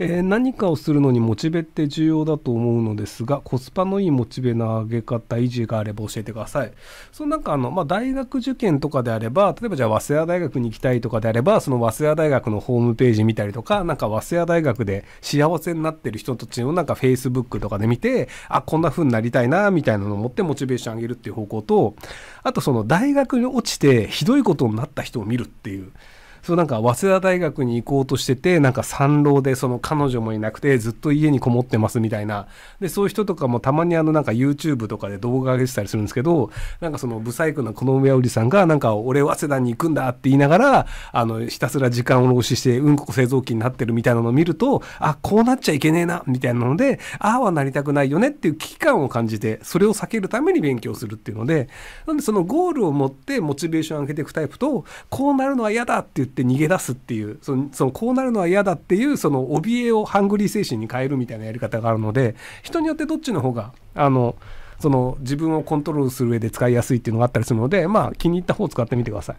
えー、何かをするのにモチベって重要だと思うのですがコスパのいいモチベの上げ方維持があれば教えてくださいそのなんかあの、まあ、大学受験とかであれば例えばじゃあ早稲田大学に行きたいとかであればその早稲田大学のホームページ見たりとかなんか早稲田大学で幸せになってる人たちのなんか Facebook とかで見てあこんな風になりたいなみたいなのを持ってモチベーション上げるっていう方向とあとその大学に落ちてひどいことになった人を見るっていうそうなんか早稲田大学に行こうとしててなんか三浪でその彼女もいなくてずっと家にこもってますみたいなでそういう人とかもたまにあのなんか YouTube とかで動画上げてたりするんですけどなんかその不細工なこの上織さんがなんか俺早稲田に行くんだって言いながらあのひたすら時間を浪費してうんこ製造機になってるみたいなのを見るとあこうなっちゃいけねえなみたいなのでああはなりたくないよねっていう危機感を感じてそれを避けるために勉強するっていうのでなんでそのゴールを持ってモチベーション上げていくタイプとこうなるのは嫌だって言ってって逃げ出すっていうそのそのこうなるのは嫌だっていうその怯えをハングリー精神に変えるみたいなやり方があるので人によってどっちの方があのその自分をコントロールする上で使いやすいっていうのがあったりするのでまあ気に入った方を使ってみてください。